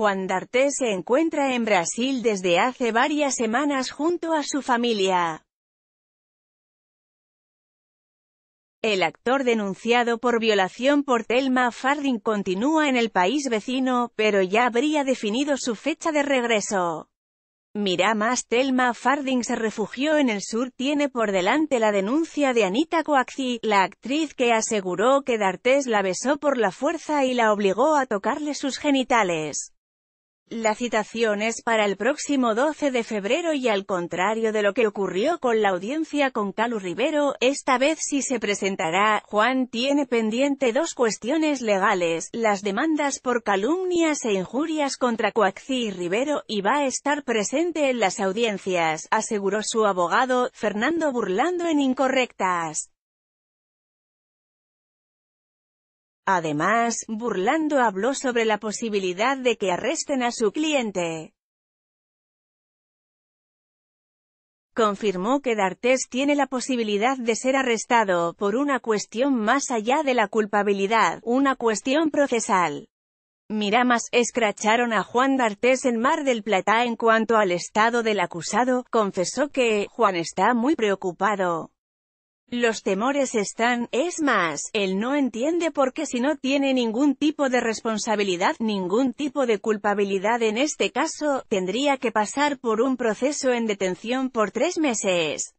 Juan D'Artes se encuentra en Brasil desde hace varias semanas junto a su familia. El actor denunciado por violación por Thelma Farding continúa en el país vecino, pero ya habría definido su fecha de regreso. Mira más Thelma Farding se refugió en el sur tiene por delante la denuncia de Anita Coaxi, la actriz que aseguró que D'Artes la besó por la fuerza y la obligó a tocarle sus genitales. La citación es para el próximo 12 de febrero y al contrario de lo que ocurrió con la audiencia con Calu Rivero, esta vez sí se presentará, Juan tiene pendiente dos cuestiones legales, las demandas por calumnias e injurias contra Coaxi y Rivero, y va a estar presente en las audiencias, aseguró su abogado, Fernando Burlando en Incorrectas. Además, Burlando habló sobre la posibilidad de que arresten a su cliente. Confirmó que D'Artes tiene la posibilidad de ser arrestado por una cuestión más allá de la culpabilidad, una cuestión procesal. Miramas escracharon a Juan D'Artes en Mar del Plata en cuanto al estado del acusado, confesó que Juan está muy preocupado. Los temores están, es más, él no entiende por qué si no tiene ningún tipo de responsabilidad, ningún tipo de culpabilidad en este caso, tendría que pasar por un proceso en detención por tres meses.